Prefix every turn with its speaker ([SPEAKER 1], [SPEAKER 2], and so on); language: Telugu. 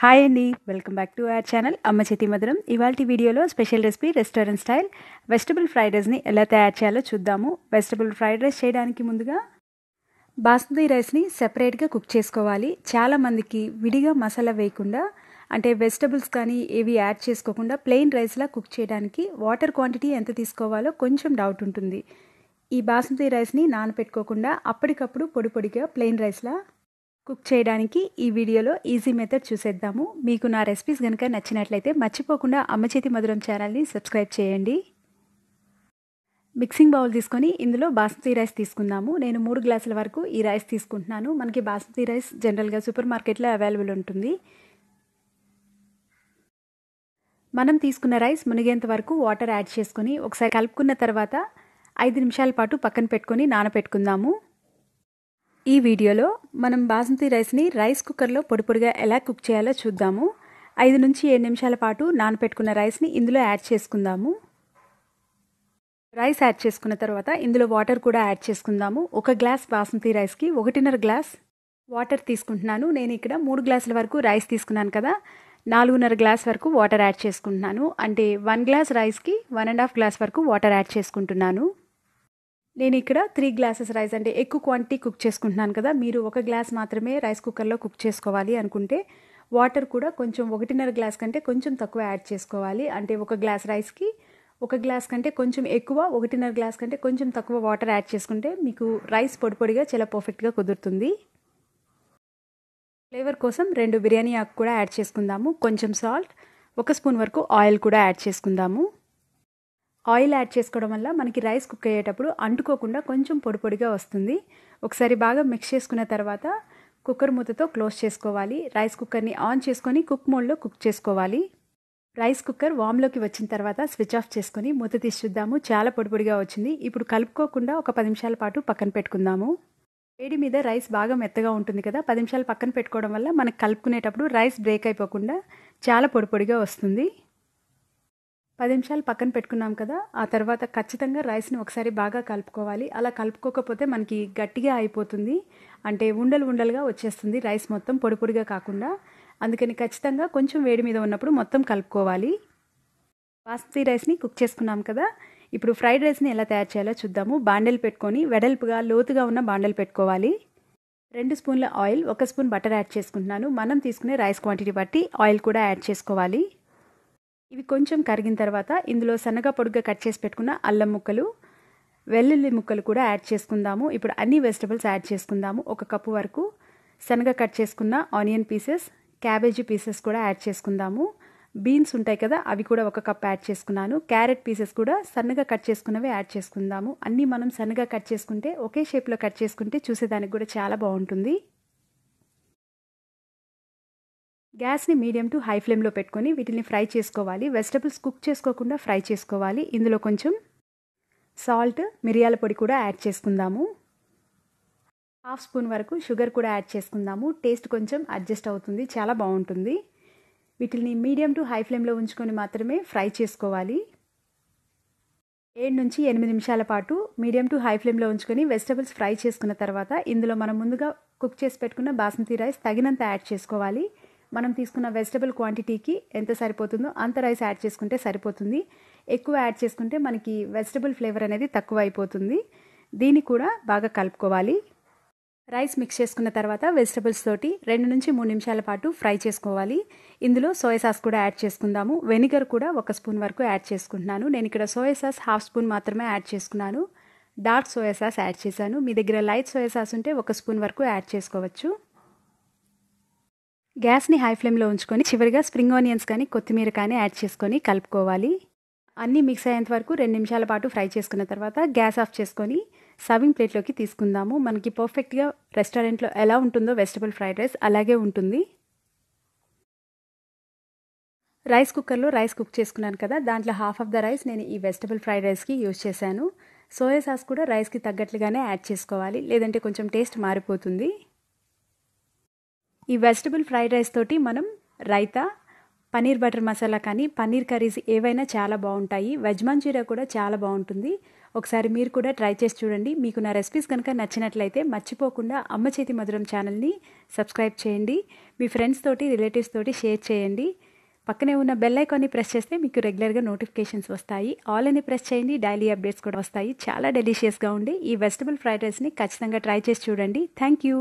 [SPEAKER 1] హాయ్ అండి welcome back to our channel Amma Chethi Madhuram ఇవాళ వీడియోలో special recipe restaurant style vegetable fried రైస్ని ఎలా తయారు చేయాలో చూద్దాము వెజిటబుల్ ఫ్రైడ్ రైస్ చేయడానికి ముందుగా బాస్మతి రైస్ని సెపరేట్గా కుక్ చేసుకోవాలి చాలామందికి విడిగా మసాలా వేయకుండా అంటే వెజిటబుల్స్ కానీ ఏవి యాడ్ చేసుకోకుండా ప్లెయిన్ రైస్లా కుక్ చేయడానికి వాటర్ క్వాంటిటీ ఎంత తీసుకోవాలో కొంచెం డౌట్ ఉంటుంది ఈ బాస్మతి రైస్ని నానపెట్టుకోకుండా అప్పటికప్పుడు పొడి పొడిగా ప్లెయిన్ రైస్లా కుక్ చేయడానికి ఈ వీడియోలో ఈజీ మెథడ్ చూసేద్దాము మీకు నా రెసిపీస్ కనుక నచ్చినట్లయితే మర్చిపోకుండా అమ్మ చేతి మధురం ఛానల్ని సబ్స్క్రైబ్ చేయండి మిక్సింగ్ బౌల్ తీసుకొని ఇందులో బాస్మతి రైస్ తీసుకుందాము నేను మూడు గ్లాసుల వరకు ఈ రైస్ తీసుకుంటున్నాను మనకి బాస్మతి రైస్ జనరల్గా సూపర్ మార్కెట్లో అవైలబుల్ ఉంటుంది మనం తీసుకున్న రైస్ మునిగేంత వరకు వాటర్ యాడ్ చేసుకొని ఒకసారి కలుపుకున్న తర్వాత ఐదు నిమిషాల పాటు పక్కన పెట్టుకొని నానపెట్టుకుందాము ఈ వీడియోలో మనం బాసంతి రైస్ని రైస్ కుక్కర్లో పొడి పొడిగా ఎలా కుక్ చేయాలో చూద్దాము ఐదు నుంచి ఏడు నిమిషాల పాటు నానపెట్టుకున్న రైస్ని ఇందులో యాడ్ చేసుకుందాము రైస్ యాడ్ చేసుకున్న తర్వాత ఇందులో వాటర్ కూడా యాడ్ చేసుకుందాము ఒక గ్లాస్ బాసంతి రైస్కి ఒకటిన్నర గ్లాస్ వాటర్ తీసుకుంటున్నాను నేను ఇక్కడ మూడు గ్లాసుల వరకు రైస్ తీసుకున్నాను కదా నాలుగున్నర గ్లాస్ వరకు వాటర్ యాడ్ చేసుకుంటున్నాను అంటే వన్ గ్లాస్ రైస్కి వన్ అండ్ హాఫ్ గ్లాస్ వరకు వాటర్ యాడ్ చేసుకుంటున్నాను నేను ఇక్కడ త్రీ గ్లాసెస్ రైస్ అంటే ఎక్కువ క్వాంటిటీ కుక్ చేసుకుంటున్నాను కదా మీరు ఒక గ్లాస్ మాత్రమే రైస్ కుక్కర్లో కుక్ చేసుకోవాలి అనుకుంటే వాటర్ కూడా కొంచెం ఒకటిన్నర గ్లాస్ కంటే కొంచెం తక్కువ యాడ్ చేసుకోవాలి అంటే ఒక గ్లాస్ రైస్కి ఒక గ్లాస్ కంటే కొంచెం ఎక్కువ ఒకటిన్నర గ్లాస్ కంటే కొంచెం తక్కువ వాటర్ యాడ్ చేసుకుంటే మీకు రైస్ పొడిపొడిగా చాలా పర్ఫెక్ట్గా కుదురుతుంది ఫ్లేవర్ కోసం రెండు బిర్యానీ ఆకు కూడా యాడ్ చేసుకుందాము కొంచెం సాల్ట్ ఒక స్పూన్ వరకు ఆయిల్ కూడా యాడ్ చేసుకుందాము ఆయిల్ యాడ్ చేసుకోవడం వల్ల మనకి రైస్ కుక్ అయ్యేటప్పుడు అంటుకోకుండా కొంచెం పొడి పొడిగా వస్తుంది ఒకసారి బాగా మిక్స్ చేసుకున్న తర్వాత కుక్కర్ మూతతో క్లోజ్ చేసుకోవాలి రైస్ కుక్కర్ని ఆన్ చేసుకొని కుక్ మోడ్లో కుక్ చేసుకోవాలి రైస్ కుక్కర్ వామ్లోకి వచ్చిన తర్వాత స్విచ్ ఆఫ్ చేసుకొని మూత తీసి చూద్దాము చాలా పొడిపొడిగా వచ్చింది ఇప్పుడు కలుపుకోకుండా ఒక పది నిమిషాల పాటు పక్కన పెట్టుకుందాము వేడి మీద రైస్ బాగా మెత్తగా ఉంటుంది కదా పది నిమిషాలు పక్కన పెట్టుకోవడం వల్ల మనకు కలుపుకునేటప్పుడు రైస్ బ్రేక్ అయిపోకుండా చాలా పొడిపొడిగా వస్తుంది పది నిమిషాలు పక్కన పెట్టుకున్నాం కదా ఆ తర్వాత ఖచ్చితంగా రైస్ని ఒకసారి బాగా కలుపుకోవాలి అలా కలుపుకోకపోతే మనకి గట్టిగా అయిపోతుంది అంటే ఉండలు ఉండలుగా వచ్చేస్తుంది రైస్ మొత్తం పొడి పొడిగా కాకుండా అందుకని ఖచ్చితంగా కొంచెం వేడి మీద ఉన్నప్పుడు మొత్తం కలుపుకోవాలి బాస్మతి రైస్ని కుక్ చేసుకున్నాం కదా ఇప్పుడు ఫ్రైడ్ రైస్ని ఎలా తయారు చేయాలో చూద్దాము బాండెలు పెట్టుకొని వెడల్పుగా లోతుగా ఉన్న బాండెలు పెట్టుకోవాలి రెండు స్పూన్ల ఆయిల్ ఒక స్పూన్ బటర్ యాడ్ చేసుకుంటున్నాను మనం తీసుకునే రైస్ క్వాంటిటీ బట్టి ఆయిల్ కూడా యాడ్ చేసుకోవాలి ఇవి కొంచెం కరిగిన తర్వాత ఇందులో సన్నగా పొడుగ్గా కట్ చేసి పెట్టుకున్న అల్లం ముక్కలు వెల్లుల్లి ముక్కలు కూడా యాడ్ చేసుకుందాము ఇప్పుడు అన్ని వెజిటబుల్స్ యాడ్ చేసుకుందాము ఒక కప్పు వరకు సన్నగా కట్ చేసుకున్న ఆనియన్ పీసెస్ క్యాబేజీ పీసెస్ కూడా యాడ్ చేసుకుందాము బీన్స్ ఉంటాయి కదా అవి కూడా ఒక కప్ యాడ్ చేసుకున్నాను క్యారెట్ పీసెస్ కూడా సన్నగా కట్ చేసుకున్నవి యాడ్ చేసుకుందాము అన్నీ మనం సన్నగా కట్ చేసుకుంటే ఒకే షేప్లో కట్ చేసుకుంటే చూసేదానికి కూడా చాలా బాగుంటుంది గ్యాస్ని మీడియం టు హై ఫ్లేమ్లో పెట్టుకొని వీటిని ఫ్రై చేసుకోవాలి వెజిటబుల్స్ కుక్ చేసుకోకుండా ఫ్రై చేసుకోవాలి ఇందులో కొంచెం సాల్ట్ మిరియాల పొడి కూడా యాడ్ చేసుకుందాము హాఫ్ స్పూన్ వరకు షుగర్ కూడా యాడ్ చేసుకుందాము టేస్ట్ కొంచెం అడ్జస్ట్ అవుతుంది చాలా బాగుంటుంది వీటిని మీడియం టు హై ఫ్లేమ్లో ఉంచుకొని మాత్రమే ఫ్రై చేసుకోవాలి ఏడు నుంచి ఎనిమిది నిమిషాల పాటు మీడియం టు హై ఫ్లేమ్లో ఉంచుకొని వెజిటబుల్స్ ఫ్రై చేసుకున్న తర్వాత ఇందులో మనం ముందుగా కుక్ చేసి పెట్టుకున్న బాస్మతి రైస్ తగినంత యాడ్ చేసుకోవాలి మనం తీసుకున్న వెజిటబుల్ క్వాంటిటీకి ఎంత సరిపోతుందో అంత రైస్ యాడ్ చేసుకుంటే సరిపోతుంది ఎక్కువ యాడ్ చేసుకుంటే మనకి వెజిటబుల్ ఫ్లేవర్ అనేది తక్కువ అయిపోతుంది దీన్ని కూడా బాగా కలుపుకోవాలి రైస్ మిక్స్ చేసుకున్న తర్వాత వెజిటబుల్స్ తోటి రెండు నుంచి మూడు నిమిషాల పాటు ఫ్రై చేసుకోవాలి ఇందులో సోయా సాస్ కూడా యాడ్ చేసుకుందాము వెనిగర్ కూడా ఒక స్పూన్ వరకు యాడ్ చేసుకుంటున్నాను నేను ఇక్కడ సోయా సాస్ హాఫ్ స్పూన్ మాత్రమే యాడ్ చేసుకున్నాను డార్క్ సోయా సాస్ యాడ్ చేశాను మీ దగ్గర లైట్ సోయా సాస్ ఉంటే ఒక స్పూన్ వరకు యాడ్ చేసుకోవచ్చు గ్యాస్ని హై ఫ్లేమ్లో ఉంచుకొని చివరిగా స్ప్రింగ్ ఆనియన్స్ కానీ కొత్తిమీర కానీ యాడ్ చేసుకొని కలుపుకోవాలి అన్నీ మిక్స్ అయ్యేంత వరకు రెండు నిమిషాల పాటు ఫ్రై చేసుకున్న తర్వాత గ్యాస్ ఆఫ్ చేసుకొని సర్వింగ్ ప్లేట్లోకి తీసుకుందాము మనకి పర్ఫెక్ట్గా రెస్టారెంట్లో ఎలా ఉంటుందో వెజిటబుల్ ఫ్రైడ్ రైస్ అలాగే ఉంటుంది రైస్ కుక్కర్లో రైస్ కుక్ చేసుకున్నాను కదా దాంట్లో హాఫ్ ఆఫ్ ద రైస్ నేను ఈ వెజిటబుల్ ఫ్రైడ్ రైస్కి యూజ్ చేశాను సోయా సాస్ కూడా రైస్కి తగ్గట్లుగానే యాడ్ చేసుకోవాలి లేదంటే కొంచెం టేస్ట్ మారిపోతుంది ఈ వెజిటబుల్ ఫ్రైడ్ రైస్ తోటి మనం రైతా పనీర్ బటర్ మసాలా కానీ పనీర్ కర్రీస్ ఏవైనా చాలా బాగుంటాయి వెజ్ మంచూరియా కూడా చాలా బాగుంటుంది ఒకసారి మీరు కూడా ట్రై చేసి చూడండి మీకు నా రెసిపీస్ కనుక నచ్చినట్లయితే మర్చిపోకుండా అమ్మ చేతి మధురం ఛానల్ని సబ్స్క్రైబ్ చేయండి మీ ఫ్రెండ్స్ తోటి రిలేటివ్స్ తోటి షేర్ చేయండి పక్కనే ఉన్న బెల్ ఐకాన్ని ప్రెస్ చేస్తే మీకు రెగ్యులర్గా నోటిఫికేషన్స్ వస్తాయి ఆల్ అని ప్రెస్ చేయండి డైలీ అప్డేట్స్ కూడా వస్తాయి చాలా డెలిషియస్గా ఉండి ఈ వెజిటబుల్ ఫ్రైడ్ రైస్ని ఖచ్చితంగా ట్రై చేసి చూడండి థ్యాంక్ యూ